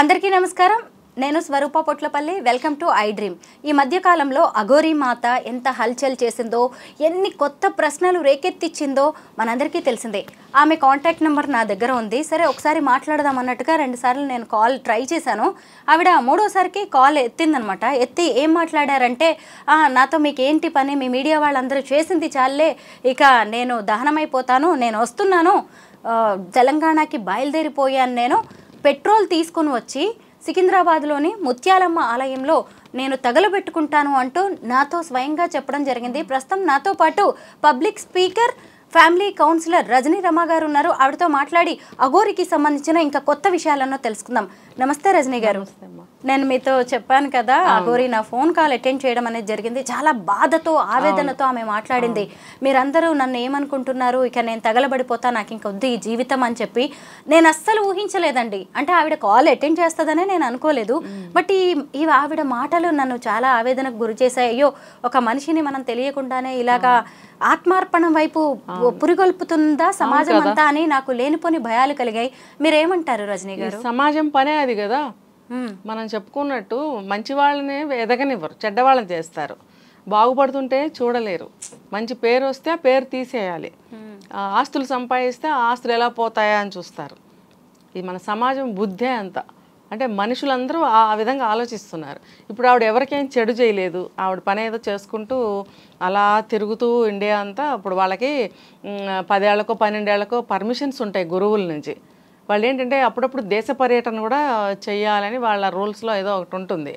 అందరికీ నమస్కారం నేను Swaroopa Potlapalli welcome to I dream ఈ మధ్యకాలంలో అఘోరీ మాత ఎంత హల్చల్ చేసిందో ఎన్ని కొత్త ప్రశ్నలు రేకెత్తిచ్చిందో మనందరికీ తెలిసిందే ఆమె కాంటాక్ట్ నెంబర్ నా దగ్గర ఉంది సరే ఒకసారి మాట్లాడదాం అన్నట్టుగా రెండుసార్లు నేను కాల్ ట్రై చేశాను ఆవిడ మూడోసారికి కాల్ ఎత్తిందనమాట ఎత్తి ఏం మాట్లాడారంటే నాతో మీకు ఏంటి పని మీ మీడియా వాళ్ళందరూ చేసింది చాలే ఇక నేను దహనమైపోతాను నేను వస్తున్నాను తెలంగాణకి బయలుదేరిపోయాను నేను పెట్రోల్ తీసుకొని వచ్చి సికింద్రాబాద్లోని ముత్యాలమ్మ ఆలయంలో నేను తగలబెట్టుకుంటాను అంటూ నాతో స్వయంగా చెప్పడం జరిగింది ప్రస్తుతం నాతో పాటు public speaker family counsellor Rajani Rama garu ఉన్నారు ఆవిడతో మాట్లాడి అఘోరికి సంబంధించిన ఇంకా కొత్త విషయాలను తెలుసుకుందాం నమస్తే రజనీ గారు నేను మీతో చెప్పాను కదా అఘోరి నా ఫోన్ కాల్ అటెండ్ చేయడం అనేది జరిగింది చాలా బాధతో ఆవేదనతో ఆమె మాట్లాడింది మీరందరూ నన్ను ఏమనుకుంటున్నారు ఇక నేను తగలబడిపోతా నాకు ఇంక వద్దు ఈ జీవితం అని చెప్పి నేను అస్సలు ఊహించలేదండి అంటే ఆవిడ కాల్ అటెండ్ చేస్తుందనే నేను అనుకోలేదు బట్ ఈ ఈ ఆవిడ మాటలు నన్ను చాలా ఆవేదనకు గురి చేశాయి అయ్యో ఒక మనిషిని మనం తెలియకుండానే ఇలాగా ఆత్మార్పణం వైపు పురిగొల్పుతుందా సమాజం అంతా అని నాకు లేనిపోని భయాలు కలిగాయి మీరేమంటారు రజనీ గారు సమాజం పనే అది కదా మనం చెప్పుకున్నట్టు మంచి వాళ్ళని ఎదగనివ్వరు చెడ్డవాళ్ళని చేస్తారు బాగుపడుతుంటే చూడలేరు మంచి పేరు వస్తే ఆ పేరు తీసేయాలి ఆస్తులు సంపాదిస్తే ఆస్తులు ఎలా పోతాయా అని చూస్తారు ఇది మన సమాజం బుద్ధే అంతా అంటే మనుషులందరూ ఆ విధంగా ఆలోచిస్తున్నారు ఇప్పుడు ఆవిడ ఎవరికేం చెడు చేయలేదు ఆవిడ పని ఏదో చేసుకుంటూ అలా తిరుగుతూ ఇండియా అంతా ఇప్పుడు వాళ్ళకి పదేళ్లకో పన్నెండేళ్లకో పర్మిషన్స్ ఉంటాయి గురువుల నుంచి వాళ్ళు ఏంటంటే అప్పుడప్పుడు దేశ పర్యటన కూడా చేయాలని వాళ్ళ రూల్స్లో ఏదో ఒకటి ఉంటుంది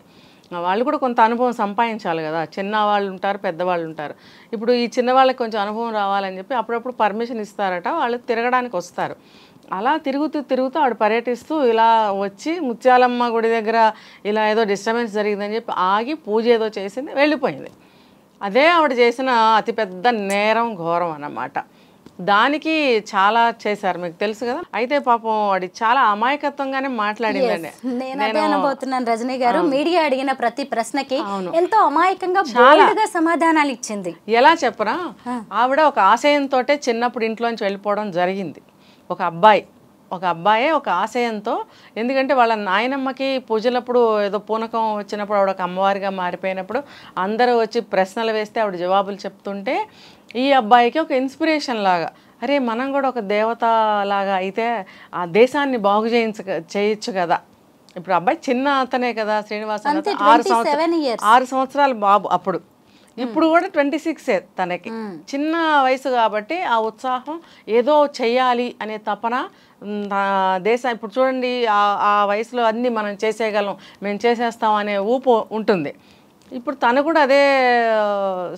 వాళ్ళు కూడా కొంత అనుభవం సంపాదించాలి కదా చిన్న వాళ్ళు ఉంటారు పెద్దవాళ్ళు ఉంటారు ఇప్పుడు ఈ చిన్నవాళ్ళకి కొంచెం అనుభవం రావాలని చెప్పి అప్పుడప్పుడు పర్మిషన్ ఇస్తారట వాళ్ళు తిరగడానికి వస్తారు అలా తిరుగుతూ తిరుగుతూ ఆవిడ పర్యటిస్తూ ఇలా వచ్చి ముత్యాలమ్మ గుడి దగ్గర ఇలా ఏదో డిస్టర్బెన్స్ జరిగిందని చెప్పి ఆగి పూజ ఏదో చేసింది వెళ్ళిపోయింది అదే ఆవిడ చేసిన అతిపెద్ద నేరం ఘోరం అన్నమాట దానికి చాలా చేశారు మీకు తెలుసు కదా అయితే పాపం వాడి చాలా అమాయకత్వంగానే మాట్లాడిందండి నేను అదే అనబోతున్నాను రజనీ గారు మీడియా అడిగిన ప్రతి ప్రశ్నకి ఎంతో అమాయకంగా చాలా సమాధానాలు ఇచ్చింది ఎలా చెప్పరా ఆవిడ ఒక ఆశయంతో చిన్నప్పుడు ఇంట్లోంచి వెళ్ళిపోవడం జరిగింది ఒక అబ్బాయి ఒక అబ్బాయే ఒక ఆశయంతో ఎందుకంటే వాళ్ళ నాయనమ్మకి పూజలప్పుడు ఏదో పూనకం వచ్చినప్పుడు ఆవిడ ఒక అమ్మవారిగా మారిపోయినప్పుడు అందరూ వచ్చి ప్రశ్నలు వేస్తే ఆవిడ జవాబులు చెప్తుంటే ఈ అబ్బాయికి ఒక ఇన్స్పిరేషన్ లాగా అరే మనం కూడా ఒక దేవత లాగా అయితే ఆ దేశాన్ని బాగు చేయించ చేయొచ్చు కదా ఇప్పుడు అబ్బాయి చిన్న అతనే కదా శ్రీనివాస ఆరు సంవత్సరాలు ఆరు సంవత్సరాలు బాబు అప్పుడు ఇప్పుడు hmm. కూడా ట్వంటీ సిక్స్ తనకి hmm. చిన్న వయసు కాబట్టి ఆ ఉత్సాహం ఏదో చెయ్యాలి అనే తపన దేశం ఇప్పుడు చూడండి ఆ వయసులో అన్నీ మనం చేసేయగలం మేము చేసేస్తాం అనే ఊపు ఉంటుంది ఇప్పుడు తను కూడా అదే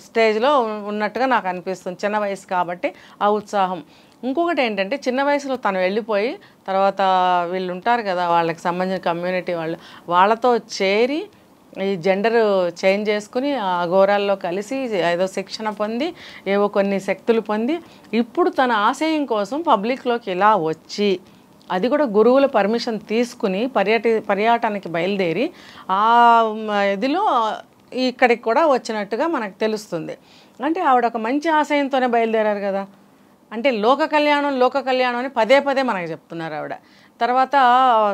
స్టేజ్లో ఉన్నట్టుగా నాకు అనిపిస్తుంది చిన్న వయసు కాబట్టి ఆ ఉత్సాహం ఇంకొకటి ఏంటంటే చిన్న వయసులో తను వెళ్ళిపోయి తర్వాత వీళ్ళు ఉంటారు కదా వాళ్ళకి సంబంధించిన కమ్యూనిటీ వాళ్ళు వాళ్ళతో చేరి ఈ జెండర్ చేంజ్ చేసుకుని ఆ ఘోరాల్లో కలిసి ఏదో శిక్షణ పొంది ఏవో కొన్ని శక్తులు పొంది ఇప్పుడు తన ఆశయం కోసం పబ్లిక్లోకి ఇలా వచ్చి అది కూడా గురువుల పర్మిషన్ తీసుకుని పర్యటి పర్యాటనకి బయలుదేరి ఆ ఇదిలో ఇక్కడికి కూడా వచ్చినట్టుగా మనకు తెలుస్తుంది అంటే ఆవిడ ఒక మంచి ఆశయంతోనే బయలుదేరారు కదా అంటే లోక కళ్యాణం లోక కళ్యాణం అని పదే పదే మనకు చెప్తున్నారు ఆవిడ తర్వాత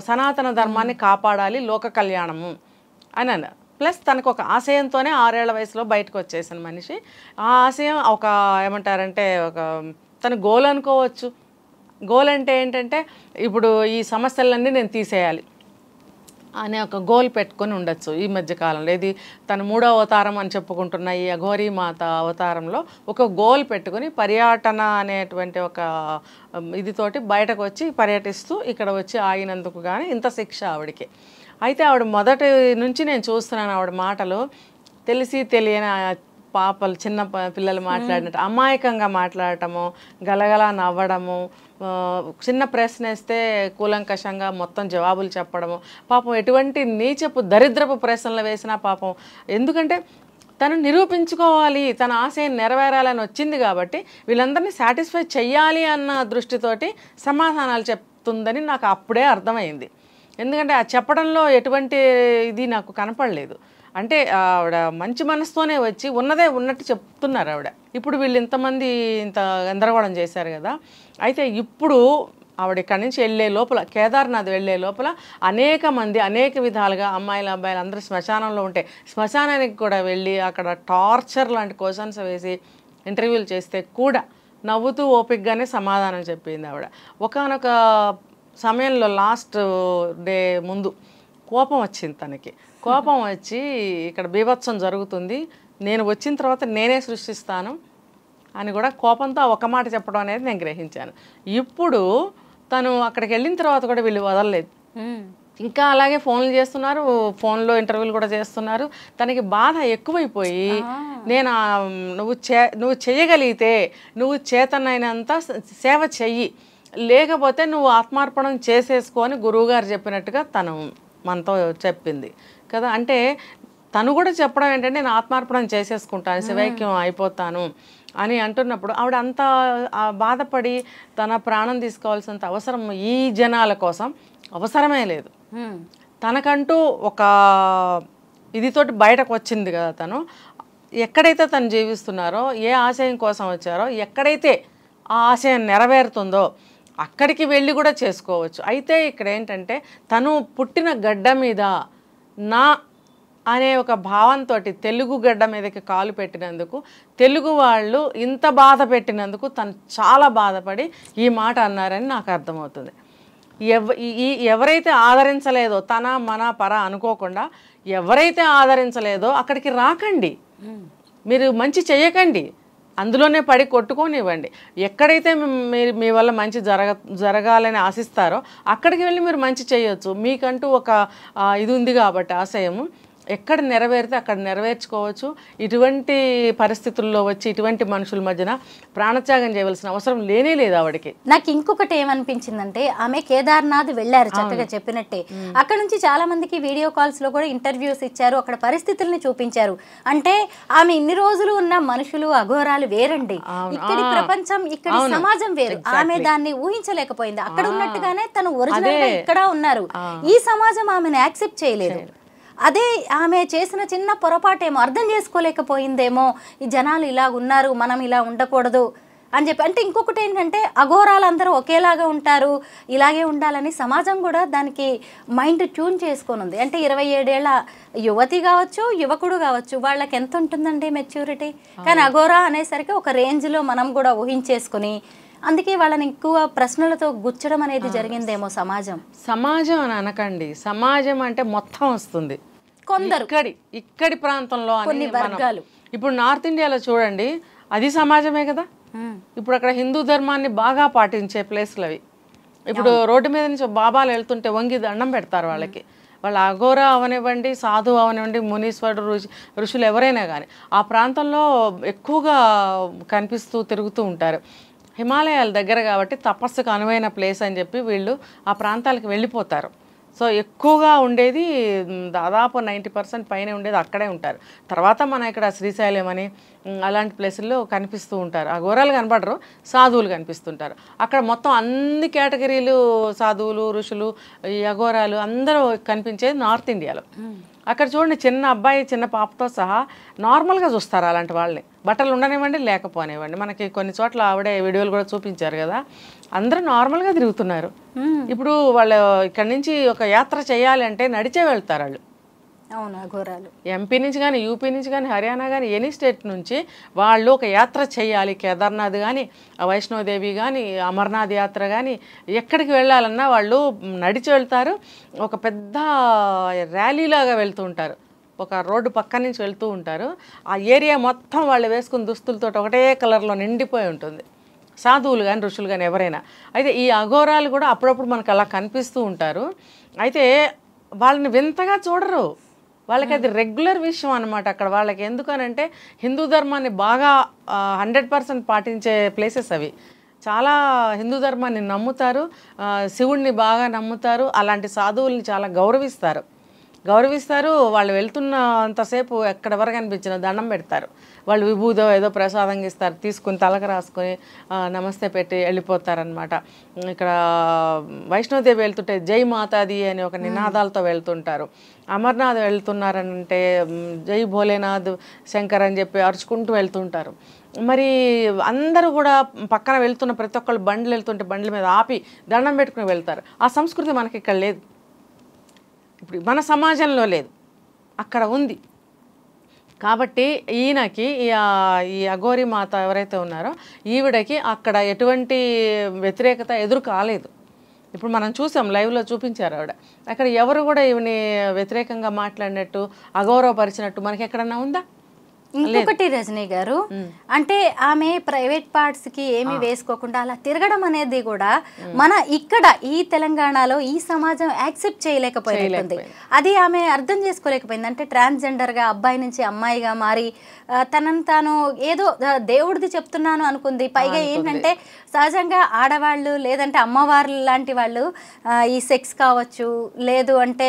సనాతన ధర్మాన్ని కాపాడాలి లోక కళ్యాణము అని అన్న ప్లస్ తనకు ఒక ఆశయంతోనే ఆరేళ్ల వయసులో బయటకు వచ్చేసాను మనిషి ఆ ఆశయం ఒక ఏమంటారంటే ఒక తన గోల్ అనుకోవచ్చు గోల్ అంటే ఏంటంటే ఇప్పుడు ఈ సమస్యలన్నీ నేను తీసేయాలి అనే ఒక గోల్ పెట్టుకొని ఉండొచ్చు ఈ మధ్య కాలంలో ఇది తన మూడో అవతారం అని చెప్పుకుంటున్న ఈ అఘోరీ మాత అవతారంలో ఒక గోల్ పెట్టుకొని పర్యటన అనేటువంటి ఒక ఇదితోటి బయటకు వచ్చి పర్యటిస్తూ ఇక్కడ వచ్చి ఆగినందుకు కానీ ఇంత శిక్ష ఆవిడకి అయితే ఆవిడ మొదటి నుంచి నేను చూస్తున్నాను ఆవిడ మాటలు తెలిసి తెలియని పాపలు చిన్న పిల్లలు మాట్లాడినట్టు అమాయకంగా మాట్లాడటము గలగలా నవ్వడము చిన్న ప్రశ్న వేస్తే కూలంకషంగా మొత్తం జవాబులు చెప్పడము పాపం ఎటువంటి నీచపు దరిద్రపు ప్రశ్నలు వేసినా పాపం ఎందుకంటే తను నిరూపించుకోవాలి తన ఆశయం నెరవేరాలని వచ్చింది కాబట్టి వీళ్ళందరినీ సాటిస్ఫై చెయ్యాలి అన్న దృష్టితోటి సమాధానాలు చెప్తుందని నాకు అప్పుడే అర్థమైంది ఎందుకంటే ఆ చెప్పడంలో ఎటువంటి ఇది నాకు కనపడలేదు అంటే ఆవిడ మంచి మనసుతోనే వచ్చి ఉన్నదే ఉన్నట్టు చెప్తున్నారు ఆవిడ ఇప్పుడు వీళ్ళు ఇంతమంది ఇంత గందరగోళం చేశారు కదా అయితే ఇప్పుడు ఆవిడ ఇక్కడి నుంచి వెళ్ళే లోపల కేదార్నాథ్ వెళ్ళే లోపల అనేక మంది అనేక విధాలుగా అమ్మాయిలు అబ్బాయిలు అందరూ శ్మశానంలో ఉంటే శ్మశానానికి కూడా వెళ్ళి అక్కడ టార్చర్ లాంటి క్వశ్చన్స్ వేసి ఇంటర్వ్యూలు చేస్తే కూడా నవ్వుతూ ఓపిక్గానే సమాధానం చెప్పింది ఆవిడ ఒకనొక సమయంలో లాస్ట్ డే ముందు కోపం వచ్చింది తనకి కోపం వచ్చి ఇక్కడ బీభత్సం జరుగుతుంది నేను వచ్చిన తర్వాత నేనే సృష్టిస్తాను అని కూడా కోపంతో ఒక మాట చెప్పడం అనేది నేను గ్రహించాను ఇప్పుడు తను అక్కడికి వెళ్ళిన తర్వాత కూడా వీళ్ళు వదలలేదు ఇంకా అలాగే ఫోన్లు చేస్తున్నారు ఫోన్లో ఇంటర్వ్యూలు కూడా చేస్తున్నారు తనకి బాధ ఎక్కువైపోయి నేను నువ్వు చే నువ్వు చేయగలిగితే నువ్వు చేతనైనంత సేవ చెయ్యి లేకపోతే నువ్వు ఆత్మార్పణం చేసేసుకో అని గురువుగారు చెప్పినట్టుగా తను మనతో చెప్పింది కదా అంటే తను కూడా చెప్పడం ఏంటంటే నేను ఆత్మార్పణం చేసేసుకుంటాను శివైక్యం అయిపోతాను అని అంటున్నప్పుడు ఆవిడ అంత బాధపడి తన ప్రాణం తీసుకోవాల్సినంత అవసరం ఈ జనాల కోసం అవసరమే లేదు తనకంటూ ఒక ఇదితోటి బయటకు వచ్చింది కదా తను ఎక్కడైతే తను జీవిస్తున్నారో ఏ ఆశయం కోసం వచ్చారో ఎక్కడైతే ఆ ఆశయం నెరవేరుతుందో అక్కడికి వెళ్ళి కూడా చేసుకోవచ్చు అయితే ఇక్కడ ఏంటంటే తను పుట్టిన గడ్డ మీద నా అనే ఒక భావంతో తెలుగు గడ్డ మీదకి కాలు పెట్టినందుకు తెలుగు వాళ్ళు ఇంత బాధ పెట్టినందుకు తను చాలా బాధపడి ఈ మాట అన్నారని నాకు అర్థమవుతుంది ఎవ ఈ ఎవరైతే ఆదరించలేదో తన మన పర అనుకోకుండా ఎవరైతే ఆదరించలేదో అక్కడికి రాకండి మీరు మంచి చేయకండి అందులోనే పడి కొట్టుకోనివ్వండి ఎక్కడైతే మీరు మీ వల్ల మంచి జరగ జరగాలని ఆశిస్తారో అక్కడికి వెళ్ళి మీరు మంచి చేయొచ్చు మీకంటూ ఒక ఇది ఉంది కాబట్టి ఆశయము ఎక్కడ నెరవేరితే అక్కడ నెరవేర్చుకోవచ్చు ఇటువంటి పరిస్థితుల్లో వచ్చి ఇటువంటి మనుషుల మధ్యన ప్రాణత్యాగం చేయవలసిన అవసరం లేనే లేదు ఆవిడకి నాకు ఇంకొకటి ఏమనిపించిందంటే ఆమె కేదార్నాథ్ వెళ్ళారు చక్కగా చెప్పినట్టే అక్కడ నుంచి చాలా మందికి వీడియో కాల్స్ లో కూడా ఇంటర్వ్యూస్ ఇచ్చారు అక్కడ పరిస్థితుల్ని చూపించారు అంటే ఆమె ఇన్ని రోజులు ఉన్న మనుషులు అఘోరాలు వేరండి ఇక్కడి ప్రపంచం ఇక్కడ సమాజం వేరు ఆమె దాన్ని ఊహించలేకపోయింది అక్కడ ఉన్నట్టుగానే తను ఒరిజినల్ ఇక్కడ ఉన్నారు ఈ సమాజం ఆమెను యాక్సెప్ట్ చేయలేదు అదే ఆమె చేసిన చిన్న పొరపాటేమో అర్థం చేసుకోలేకపోయిందేమో ఈ జనాలు ఇలా ఉన్నారు మనం ఇలా ఉండకూడదు అని చెప్పి అంటే ఇంకొకటి ఏంటంటే అందరూ ఒకేలాగా ఉంటారు ఇలాగే ఉండాలని సమాజం కూడా దానికి మైండ్ ట్యూన్ చేసుకొని ఉంది అంటే ఇరవై ఏడేళ్ల యువతి కావచ్చు యువకుడు కావచ్చు వాళ్ళకి ఎంత ఉంటుందండి మెచ్యూరిటీ కానీ అఘోరా అనేసరికి ఒక రేంజ్లో మనం కూడా ఊహించేసుకుని అందుకే వాళ్ళని ఎక్కువ ప్రశ్నలతో గుచ్చడం అనేది జరిగిందేమో సమాజం సమాజం అని అనకండి సమాజం అంటే మొత్తం వస్తుంది కొందరు ఇక్కడి ఇక్కడి ప్రాంతంలో కొన్ని వర్గాలు ఇప్పుడు నార్త్ ఇండియాలో చూడండి అది సమాజమే కదా ఇప్పుడు అక్కడ హిందూ ధర్మాన్ని బాగా పాటించే ప్లేస్లు అవి ఇప్పుడు రోడ్డు మీద నుంచి బాబాలు వెళ్తుంటే వంగి దండం పెడతారు వాళ్ళకి వాళ్ళ అఘోర అవనివ్వండి సాధు అవనివ్వండి మునీశ్వరుడు ఋషి ఋషులు ఎవరైనా కానీ ఆ ప్రాంతంలో ఎక్కువగా కనిపిస్తూ తిరుగుతూ ఉంటారు హిమాలయాల దగ్గర కాబట్టి తపస్సుకు అనువైన ప్లేస్ అని చెప్పి వీళ్ళు ఆ ప్రాంతాలకు వెళ్ళిపోతారు సో ఎక్కువగా ఉండేది దాదాపు నైంటీ పర్సెంట్ పైన ఉండేది అక్కడే ఉంటారు తర్వాత మన ఇక్కడ శ్రీశైలం అని అలాంటి ప్లేసుల్లో కనిపిస్తూ ఉంటారు ఆ ఘోరాలు కనబడరు సాధువులు కనిపిస్తుంటారు అక్కడ మొత్తం అన్ని కేటగిరీలు సాధువులు ఋషులు ఈ అఘోరాలు అందరూ కనిపించేది నార్త్ ఇండియాలో అక్కడ చూడండి చిన్న అబ్బాయి చిన్న పాపతో సహా నార్మల్గా చూస్తారు అలాంటి వాళ్ళని బట్టలు ఉండనివ్వండి లేకపోనివ్వండి మనకి కొన్ని చోట్ల ఆవిడే వీడియోలు కూడా చూపించారు కదా అందరూ నార్మల్గా తిరుగుతున్నారు ఇప్పుడు వాళ్ళు ఇక్కడ నుంచి ఒక యాత్ర చేయాలంటే నడిచే వెళ్తారు వాళ్ళు అవును ఎంపీ నుంచి కానీ యూపీ నుంచి కానీ హర్యానా కానీ ఎనీ స్టేట్ నుంచి వాళ్ళు ఒక యాత్ర చేయాలి కేదార్నాథ్ కానీ వైష్ణోదేవి కానీ అమర్నాథ్ యాత్ర కానీ ఎక్కడికి వెళ్ళాలన్నా వాళ్ళు నడిచి వెళ్తారు ఒక పెద్ద ర్యాలీలాగా వెళ్తూ ఉంటారు ఒక రోడ్డు పక్క నుంచి వెళ్తూ ఉంటారు ఆ ఏరియా మొత్తం వాళ్ళు వేసుకున్న దుస్తులతో ఒకటే కలర్లో నిండిపోయి ఉంటుంది సాధువులు కానీ ఋషులు కానీ ఎవరైనా అయితే ఈ అఘోరాలు కూడా అప్పుడప్పుడు మనకు అలా కనిపిస్తూ ఉంటారు అయితే వాళ్ళని వింతగా చూడరు వాళ్ళకి అది రెగ్యులర్ విషయం అనమాట అక్కడ వాళ్ళకి ఎందుకనంటే హిందూ ధర్మాన్ని బాగా హండ్రెడ్ పర్సెంట్ పాటించే ప్లేసెస్ అవి చాలా హిందూ ధర్మాన్ని నమ్ముతారు శివుణ్ణి బాగా నమ్ముతారు అలాంటి సాధువుల్ని చాలా గౌరవిస్తారు గౌరవిస్తారు వాళ్ళు వెళ్తున్న అంతసేపు ఎక్కడ వరకు అనిపించిన దండం పెడతారు వాళ్ళు విభూదో ఏదో ప్రసాదంగా ఇస్తారు తీసుకుని తలకు రాసుకొని నమస్తే పెట్టి వెళ్ళిపోతారనమాట ఇక్కడ వైష్ణోదేవి వెళ్తుంటే జై మాతాది అని ఒక నినాదాలతో వెళ్తుంటారు అమర్నాథ్ వెళ్తున్నారంటే జై భోలేనాథ్ శంకర్ అని చెప్పి అరుచుకుంటూ వెళ్తుంటారు మరి అందరూ కూడా పక్కన వెళ్తున్న ప్రతి ఒక్కళ్ళు బండ్లు వెళ్తుంటే బండ్ల మీద ఆపి దండం పెట్టుకుని వెళ్తారు ఆ సంస్కృతి మనకి ఇక్కడ లేదు ఇప్పుడు మన సమాజంలో లేదు అక్కడ ఉంది కాబట్టి ఈయనకి ఈ అఘోరి మాత ఎవరైతే ఉన్నారో ఈవిడకి అక్కడ ఎటువంటి వ్యతిరేకత ఎదురు కాలేదు ఇప్పుడు మనం చూసాం లైవ్లో చూపించారు ఆవిడ అక్కడ ఎవరు కూడా ఈవిని వ్యతిరేకంగా మాట్లాడినట్టు అగౌరవపరిచినట్టు మనకి ఎక్కడన్నా ఉందా ఇంకొకటి రజనీ గారు అంటే ఆమె ప్రైవేట్ పార్ట్స్ కి ఏమి వేసుకోకుండా అలా తిరగడం అనేది కూడా మన ఇక్కడ ఈ తెలంగాణలో ఈ సమాజం యాక్సెప్ట్ చేయలేకపోయింది అది ఆమె అర్థం చేసుకోలేకపోయింది అంటే ట్రాన్స్జెండర్ గా అబ్బాయి నుంచి అమ్మాయిగా మారి తనను తాను ఏదో దేవుడిది చెప్తున్నాను అనుకుంది పైగా ఏంటంటే సహజంగా ఆడవాళ్ళు లేదంటే అమ్మవార్లు లాంటి వాళ్ళు ఈ సెక్స్ కావచ్చు లేదు అంటే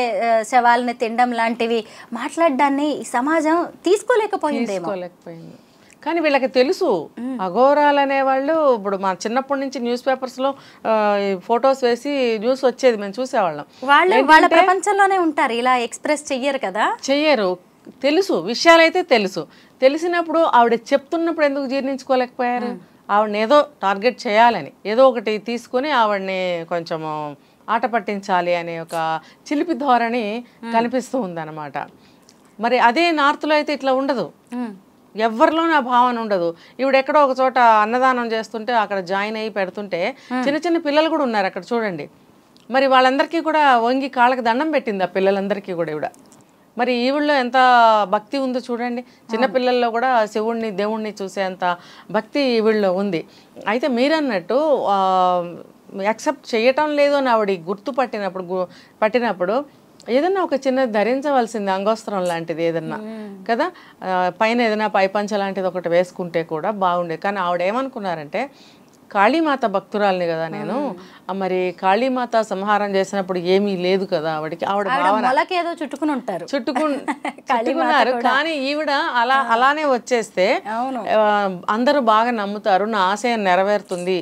శవాలని తినడం లాంటివి మాట్లాడడాన్ని సమాజం తీసుకోలేకపోయింది కానీ వీళ్ళకి తెలుసు అఘోరాలు అనేవాళ్ళు ఇప్పుడు మా చిన్నప్పటి నుంచి న్యూస్ పేపర్స్ లో ఫొటోస్ వేసి న్యూస్ వచ్చేది మేము చూసేవాళ్ళం వాళ్ళు వాళ్ళ ప్రపంచంలోనే ఉంటారు ఇలా ఎక్స్ప్రెస్ చెయ్యరు కదా చెయ్యరు తెలుసు విషయాలైతే తెలుసు తెలిసినప్పుడు ఆవిడ చెప్తున్నప్పుడు ఎందుకు జీర్ణించుకోలేకపోయారు ఆవిడని ఏదో టార్గెట్ చేయాలని ఏదో ఒకటి తీసుకుని ఆవిడని కొంచెము ఆట పట్టించాలి అనే ఒక చిలిపి ధోరణి కనిపిస్తూ ఉందన్నమాట మరి అదే నార్త్లో అయితే ఇట్లా ఉండదు ఎవరిలో నా భావన ఉండదు ఇవిడ ఎక్కడో ఒక చోట అన్నదానం చేస్తుంటే అక్కడ జాయిన్ అయ్యి పెడుతుంటే చిన్న చిన్న పిల్లలు కూడా ఉన్నారు అక్కడ చూడండి మరి వాళ్ళందరికీ కూడా వంగి కాళ్ళకి దండం పెట్టింది ఆ పిల్లలందరికీ కూడా ఇవిడ మరి ఈవిడలో ఎంత భక్తి ఉందో చూడండి చిన్నపిల్లల్లో కూడా శివుణ్ణి దేవుణ్ణి చూసేంత భక్తి ఈవిడలో ఉంది అయితే మీరన్నట్టు యాక్సెప్ట్ చేయటం లేదు అని ఆవిడ గుర్తుపట్టినప్పుడు పట్టినప్పుడు ఏదన్నా ఒక చిన్న ధరించవలసింది అంగోస్త్రం లాంటిది ఏదన్నా కదా పైన ఏదైనా పైపంచ లాంటిది ఒకటి వేసుకుంటే కూడా బాగుండే కానీ ఆవిడ ఏమనుకున్నారంటే కాళీమాత భక్తురాలని కదా నేను మరి కాళీమాత సంహారం చేసినప్పుడు ఏమీ లేదు కదా ఆవిడకి ఆవిడ ఏదో చుట్టుకుని ఉంటారు చుట్టుకున్నారు కానీ ఈవిడ అలా అలానే వచ్చేస్తే అందరూ బాగా నమ్ముతారు నా ఆశయం నెరవేరుతుంది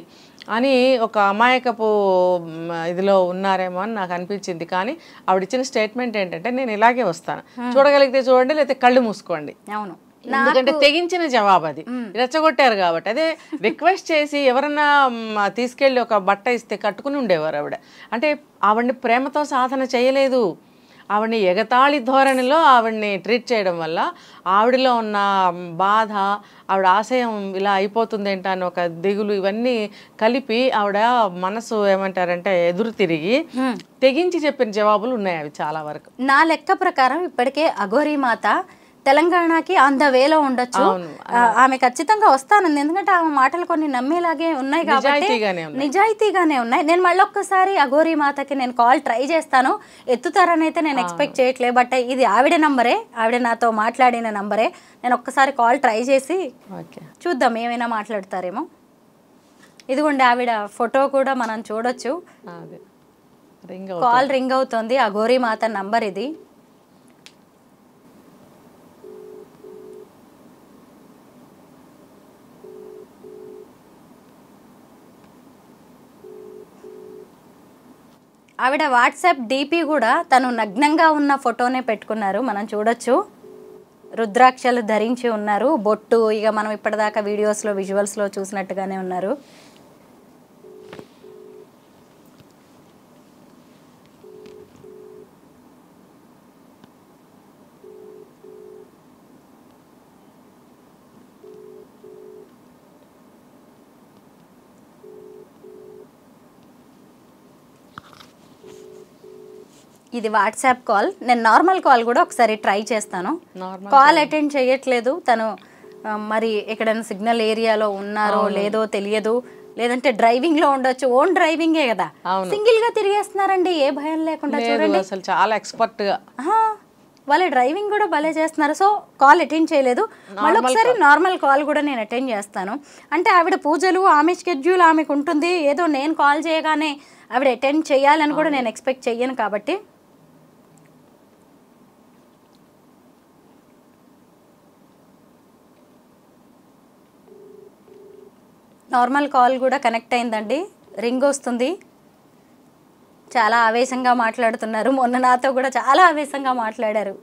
అని ఒక అమాయకపు ఇదిలో ఉన్నారేమో అని నాకు అనిపించింది కానీ ఆవిడ ఇచ్చిన స్టేట్మెంట్ ఏంటంటే నేను ఇలాగే వస్తాను చూడగలిగితే చూడండి లేకపోతే కళ్ళు మూసుకోండి అవును ఎందుకంటే తెగించిన జవాబు అది రెచ్చగొట్టారు కాబట్టి అదే రిక్వెస్ట్ చేసి ఎవరన్నా తీసుకెళ్ళి ఒక బట్ట ఇస్తే కట్టుకుని ఉండేవారు ఆవిడ అంటే ఆవిడని ప్రేమతో సాధన చేయలేదు ఆవిడని ఎగతాళి ధోరణిలో ఆవిడని ట్రీట్ చేయడం వల్ల ఆవిడలో ఉన్న బాధ ఆవిడ ఆశయం ఇలా అయిపోతుంది అని ఒక దిగులు ఇవన్నీ కలిపి ఆవిడ మనసు ఏమంటారంటే ఎదురు తిరిగి తెగించి చెప్పిన జవాబులు ఉన్నాయి అవి చాలా వరకు నా లెక్క ప్రకారం ఇప్పటికే అఘోరీ మాత తెలంగాణకి అంద వేలో ఉండొచ్చు ఆమె ఖచ్చితంగా వస్తానంది ఎందుకంటే ఆమె మాటలు కొన్ని నమ్మేలాగే ఉన్నాయి కాబట్టి నిజాయితీగానే ఉన్నాయి నేను మళ్ళీ ఒక్కసారి అఘోరి మాతకి నేను కాల్ ట్రై చేస్తాను ఎత్తుతారని అయితే నేను ఎక్స్పెక్ట్ చేయట్లేదు బట్ ఇది ఆవిడ నంబరే ఆవిడ నాతో మాట్లాడిన నంబరే నేను ఒక్కసారి కాల్ ట్రై చేసి చూద్దాం ఏమైనా మాట్లాడతారేమో ఇదిగోండి ఆవిడ ఫోటో కూడా మనం చూడొచ్చు కాల్ రింగ్ అవుతుంది అఘోరి మాత నంబర్ ఇది ఆవిడ వాట్సాప్ డీపీ కూడా తను నగ్నంగా ఉన్న ఫోటోనే పెట్టుకున్నారు మనం చూడొచ్చు రుద్రాక్షలు ధరించి ఉన్నారు బొట్టు ఇక మనం ఇప్పటిదాకా వీడియోస్లో విజువల్స్లో చూసినట్టుగానే ఉన్నారు ఇది వాట్సాప్ కాల్ నేను నార్మల్ కాల్ కూడా ఒకసారి ట్రై చేస్తాను కాల్ అటెండ్ చేయట్లేదు తను మరి ఎక్కడైనా సిగ్నల్ ఏరియాలో ఉన్నారో లేదో తెలియదు లేదంటే డ్రైవింగ్ లో ఉండొచ్చు ఓన్ డ్రైవింగే కదా సింగిల్ గా తిరిగేస్తున్నారండి ఏ భయం లేకుండా చూడండి అసలు చాలా ఎక్స్పర్ట్ గా వాళ్ళ డ్రైవింగ్ కూడా భలే చేస్తున్నారు సో కాల్ అటెండ్ చేయలేదు మళ్ళీ ఒకసారి నార్మల్ కాల్ కూడా నేను అటెండ్ చేస్తాను అంటే ఆవిడ పూజలు ఆమె షెడ్యూల్ ఆమెకు ఉంటుంది ఏదో నేను కాల్ చేయగానే ఆవిడ అటెండ్ చేయాలని కూడా నేను ఎక్స్పెక్ట్ చెయ్యను కాబట్టి నార్మల్ కాల్ కూడా కనెక్ట్ అయిందండి రింగ్ వస్తుంది చాలా ఆవేశంగా మాట్లాడుతున్నారు మొన్న నాతో కూడా చాలా ఆవేశంగా మాట్లాడారు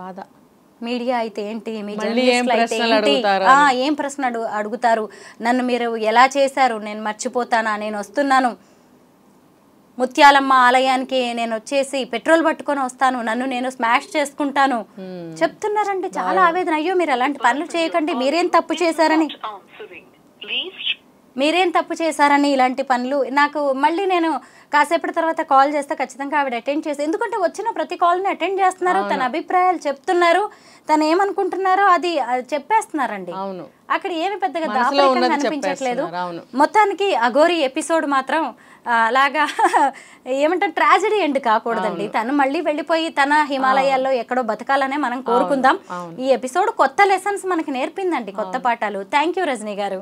బాధ మీడియా అయితే ఏంటి మీ ఏం ప్రశ్న అడుగుతారు నన్ను మీరు ఎలా చేశారు నేను మర్చిపోతానా నేను వస్తున్నాను ముత్యాలమ్మ ఆలయానికి నేను వచ్చేసి పెట్రోల్ పట్టుకొని వస్తాను నన్ను నేను స్మాష్ చేసుకుంటాను చెప్తున్నారండి చాలా ఆవేదన అయ్యో మీరు అలాంటి పనులు చేయకండి మీరేం తప్పు చేశారని ప్లీజ్ మీరేం తప్పు చేశారని ఇలాంటి పనులు నాకు మళ్ళీ నేను కాసేపటి తర్వాత కాల్ చేస్తే ఖచ్చితంగా ఆవిడ అటెండ్ చేసి ఎందుకంటే వచ్చిన ప్రతి కాల్ని అటెండ్ చేస్తున్నారు తన అభిప్రాయాలు చెప్తున్నారు తను ఏమనుకుంటున్నారో అది చెప్పేస్తున్నారండి అక్కడ ఏమి పెద్దగా దాపరికంగా అనిపించట్లేదు మొత్తానికి అఘోరి ఎపిసోడ్ మాత్రం అలాగా ఏమంటారు ట్రాజడీ ఎండ్ కాకూడదండి తను మళ్ళీ వెళ్ళిపోయి తన హిమాలయాల్లో ఎక్కడో బతకాలనే మనం కోరుకుందాం ఈ ఎపిసోడ్ కొత్త లెసన్స్ మనకి నేర్పిందండి కొత్త పాఠాలు థ్యాంక్ యూ రజనీ గారు